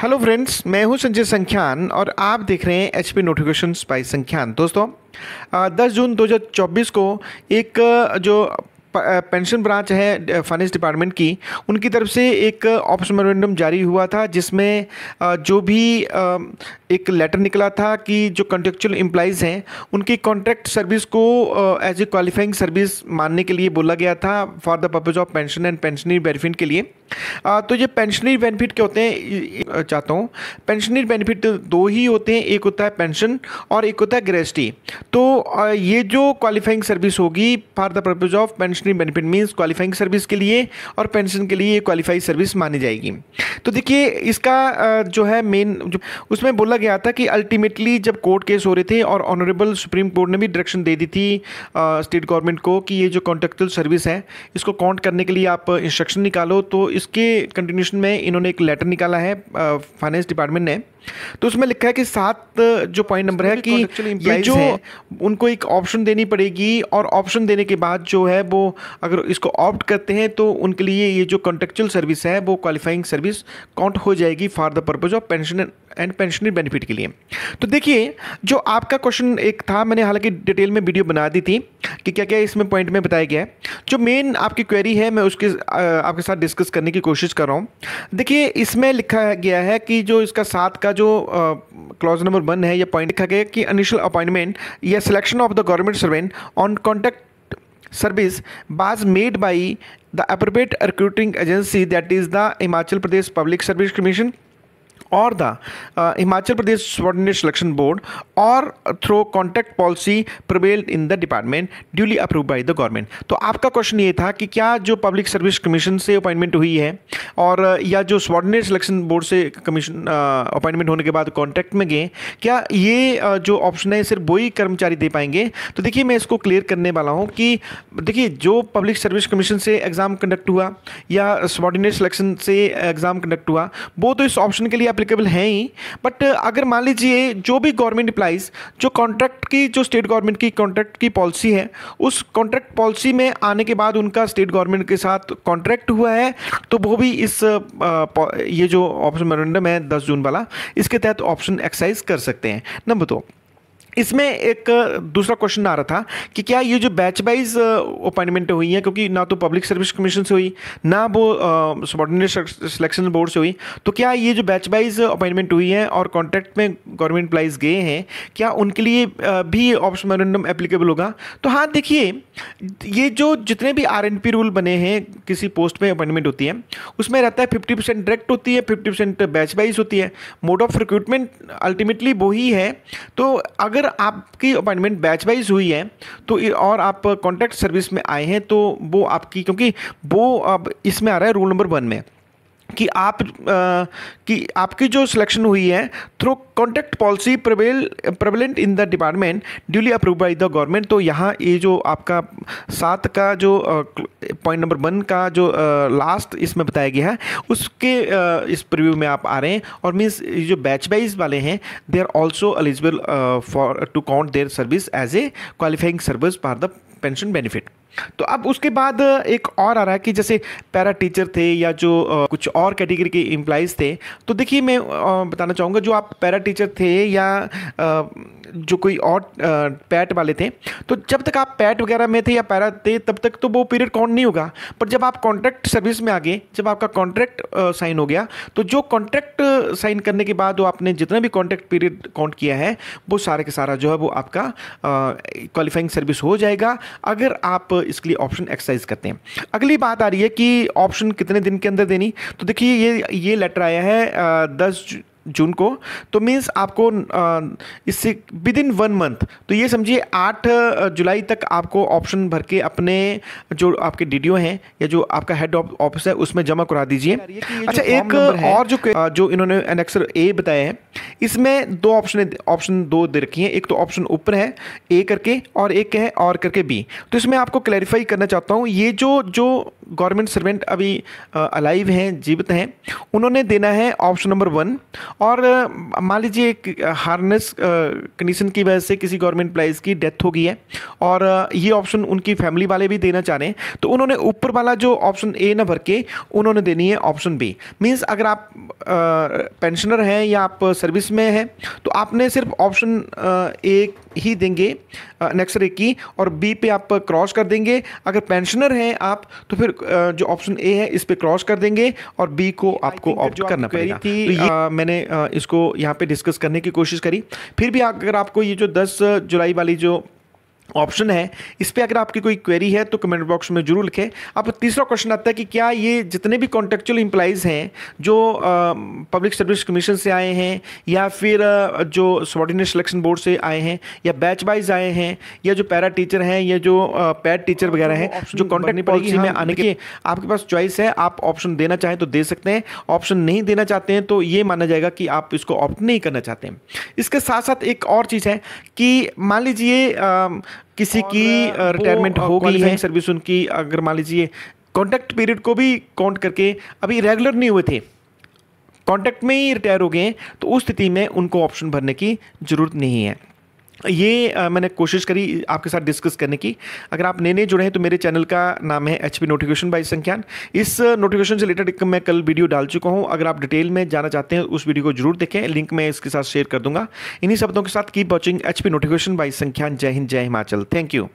hello friends मैं हूं संजय संख्यान और आप देख रहे हैं H P notification by Sankhyan दोस्तों 10 जून 2024 को एक जो पेंशन ब्रांच है फाइनेंस डिपार्टमेंट की उनकी तरफ से एक ऑप्शन मेमोरेंडम जारी हुआ था जिसमें जो भी एक लेटर निकला था कि जो कॉन्ट्रेक्चुअल एम्प्लाइज़ हैं उनकी कॉन्ट्रैक्ट सर्विस को एज ए क्वालिफाइंग सर्विस मानने के लिए बोला गया था for the purpose of pension and pensionary benefit के लिए आ, तो ये पेंशनरी बेनिफिट क्या होते हैं चाहता हूँ पेंशनरी बेनिफिट दो ही होते हैं एक होता है पेंशन और एक होता है ग्रेस्टी तो ये जो क्वालिफाइंग सर्विस होगी for the purpose of pension descriptive benefit means qualifying service के लिए और पेंशन के लिए ये क्वालिफाई सर्विस मानी जाएगी तो देखिए इसका जो है मेन उसमें बोला गया था कि अल्टीमेटली जब कोर्ट केस हो रहे थे और ऑनरेबल सुप्रीम कोर्ट ने भी डायरेक्शन दे दी थी स्टेट गवर्नमेंट को कि ये जो कॉन्ट्रेक्चुअल सर्विस है इसको काउंट करने के लिए आप इंस्ट्रक्शन निकालो तो इसके कंटिन्यूशन में इन्होंने एक लेटर निकाला है फाइनेंस डिपार्टमेंट ने तो उसमें लिखा है कि सात जो पॉइंट नंबर है कि ये जो उनको एक ऑप्शन देनी पड़ेगी और ऑप्शन देने के बाद जो है वो अगर इसको ऑप्ट करते हैं तो उनके लिए ये जो कॉन्ट्रेक्चुअल सर्विस है वो क्वालिफाइंग सर्विस काउंट हो जाएगी for the purpose of pension and pensionary benefit के लिए तो देखिए जो आपका क्वेश्चन एक था मैंने हालांकि डिटेल में वीडियो बना दी थी कि क्या क्या इसमें पॉइंट में बताया गया है जो मेन आपकी क्वेरी है मैं उसके आपके साथ डिस्कस करने की कोशिश कर रहा हूँ देखिए इसमें लिखा गया है कि जो इसका साथ का जो क्लॉज नंबर वन है यह पॉइंट लिखा गया कि इनिशियल अपॉइंटमेंट या selection of the government servant on contact service was made by the appropriate recruiting agency that is the Himachal Pradesh Public Service Commission और the Himachal Pradesh Pradesh selection board और through contact policy policy in the department duly approve by the government तो आपका question ये था कि क्या जो public service commission से अपॉइंटमेंट हुई है और या जो सबॉर्डिनेट सिलेक्शन बोर्ड से कमीशन अपॉइंटमेंट होने के बाद कॉन्टैक्ट में गए क्या ये जो ऑप्शन है सिर्फ वही कर्मचारी दे पाएंगे तो देखिए मैं इसको क्लियर करने वाला हूँ कि देखिए जो पब्लिक सर्विस कमीशन से एग्ज़ाम कंडक्ट हुआ या सबॉर्डिनेट सिलेक्शन से एग्ज़ाम कंडक्ट हुआ वो तो इस ऑप्शन के लिए एप्लीकेबल हैं ही बट uh, अगर मान लीजिए जो भी गवर्नमेंट अप्लाइज जो कॉन्ट्रैक्ट की जो स्टेट गवर्नमेंट की कॉन्ट्रैक्ट की पॉलिसी है उस कॉन्ट्रैक्ट पॉलिसी में आने के बाद उनका स्टेट गवर्नमेंट के साथ कॉन्ट्रैक्ट हुआ है तो वो भी इस uh, ये जो ऑप्शन मेमोरेंडम है दस जून वाला इसके तहत ऑप्शन एक्सरसाइज कर सकते हैं नंबर दो तो, इसमें एक दूसरा क्वेश्चन आ रहा था कि क्या ये जो बैच वाइज अपॉइंटमेंट हुई है क्योंकि ना तो पब्लिक सर्विस कमीशन से हुई ना वो सबॉर्डिनेट सिलेक्शन बोर्ड से हुई तो क्या ये जो बैच वाइज अपॉइंटमेंट हुई है और कॉन्ट्रैक्ट में गवर्नमेंट प्लाइज गए हैं क्या उनके लिए भी ऑप्शन मेमोरेंडम एप्लीकेबल होगा तो हाँ देखिए ये जो जितने भी आर रूल बने हैं किसी पोस्ट में अपॉइंटमेंट होती है उसमें रहता है फिफ्टी परसेंट डायरेक्ट होती है फिफ्टी परसेंट बैच वाइज होती है मोड ऑफ रिक्रूटमेंट अल्टीमेटली ही है तो अगर अगर आपकी अपॉइंटमेंट बैच वाइज हुई है तो और आप कॉन्ट्रैक्ट सर्विस में आए हैं तो वो आपकी क्योंकि वो अब इसमें आ रहा है रूल नंबर वन में कि आप कि आपकी जो सिलेक्शन हुई है through contact policy prevail prevalent in the department duly approve by the government तो यहाँ ये जो आपका सात का जो पॉइंट नंबर वन का जो लास्ट इसमें बताया गया है उसके इस प्रिव्यू में आप आ रहे हैं और मीन्स ये जो बैच वाइज वाले हैं they are also eligible for to count their service as a qualifying service for the pension benefit तो अब उसके बाद एक और आ रहा है कि जैसे पैरा टीचर थे या जो कुछ और कैटेगरी के एम्प्लाइज थे तो देखिए मैं बताना चाहूँगा जो आप पैरा टीचर थे या जो कोई और पैट वाले थे तो जब तक आप पैट वगैरह में थे या पैरा थे तब तक तो वो पीरियड काउंट नहीं होगा पर जब आप कॉन्ट्रैक्ट सर्विस में आ गए जब आपका कॉन्ट्रैक्ट साइन हो गया तो जो कॉन्ट्रैक्ट साइन करने के बाद वो आपने जितना भी कॉन्ट्रैक्ट पीरियड काउंट किया है वो सारे के सारा जो है वो आपका क्वालिफाइंग सर्विस हो जाएगा अगर आप इसके लिए ऑप्शन एक्सरसाइज करते हैं अगली बात आ रही है कि ऑप्शन कितने दिन के अंदर देनी तो देखिए ये ये लेटर आया है दस जून को तो मीन्स आपको इससे विद इन वन मंथ तो ये समझिए आठ जुलाई तक आपको ऑप्शन भर के अपने जो आपके डी हैं या जो आपका हेड ऑफिस है उसमें जमा करा दीजिए अच्छा एक और जो जो इन्होंने एनेक्सर ए बताया है इसमें दो ऑप्शन ऑप्शन दो दे रखी हैं एक तो ऑप्शन ऊपर है ए करके और एक है और करके बी तो इसमें आपको क्लैरिफाई करना चाहता हूँ ये जो जो गवर्नमेंट सर्वेंट अभी अलाइव हैं जीवित हैं उन्होंने देना है ऑप्शन नंबर वन और मान लीजिए एक हार्नेस कंडीशन की वजह से किसी गवर्नमेंट प्लाइज की डेथ हो गई है और ये ऑप्शन उनकी फैमिली वाले भी देना चाह रहे हैं तो उन्होंने ऊपर वाला जो ऑप्शन ए ना भर के उन्होंने देनी है ऑप्शन बी मीन्स अगर आप पेंशनर हैं या आप सर्विस में हैं तो आपने सिर्फ ऑप्शन ए ही देंगे नेक्स्ट रे की और बी पे आप क्रॉस कर देंगे अगर पेंशनर हैं आप तो फिर जो ऑप्शन ए है इस पर क्रॉस कर देंगे और बी को आपको ऑप्ट करना पड़ेगा तो ये आ, मैंने आ, इसको यहाँ पे डिस्कस करने की कोशिश करी फिर भी अगर आपको ये जो 10 जुलाई वाली जो ऑप्शन है इस पर अगर आपकी कोई क्वेरी है तो कमेंट बॉक्स में जरूर लिखें अब तीसरा क्वेश्चन आता है कि क्या ये जितने भी कॉन्ट्रेक्चुअल इम्प्लाइज हैं जो पब्लिक सर्विस कमीशन से आए हैं या फिर आ, जो सबॉर्डिनेट सिलेक्शन बोर्ड से आए हैं या बैच वाइज आए हैं या जो पैरा टीचर हैं या जो पैड टीचर वगैरह हैं हाँ, जो कॉन्ट्रैक्ट पॉलिसी में आने के आपके पास चॉइस है आप ऑप्शन देना चाहें तो दे सकते हैं ऑप्शन नहीं देना चाहते हैं तो ये माना जाएगा कि आप इसको ऑप्ट नहीं करना चाहते हैं इसके साथ साथ एक और चीज़ है कि मान लीजिए किसी की रिटायरमेंट हो गई है सर्विस उनकी अगर मान लीजिए कॉन्टैक्ट पीरियड को भी काउंट करके अभी रेगुलर नहीं हुए थे कॉन्ट्रैक्ट में ही रिटायर हो गए तो उस स्थिति में उनको ऑप्शन भरने की ज़रूरत नहीं है ये आ, मैंने कोशिश करी आपके साथ डिस्कस करने की अगर आप नए नए जुड़े हैं तो मेरे चैनल का नाम है H P notification by Sankhyan इस नोटिफिकेशन से रिलेटेड मैं कल वीडियो डाल चुका हूँ अगर आप डिटेल में जाना चाहते हैं उस वीडियो को जरूर देखें लिंक मैं इसके साथ शेयर कर दूंगा इन्हीं शब्दों के साथ keep watching H P notification by Sankhyan जय हिंद जय हिमाचल थैंक यू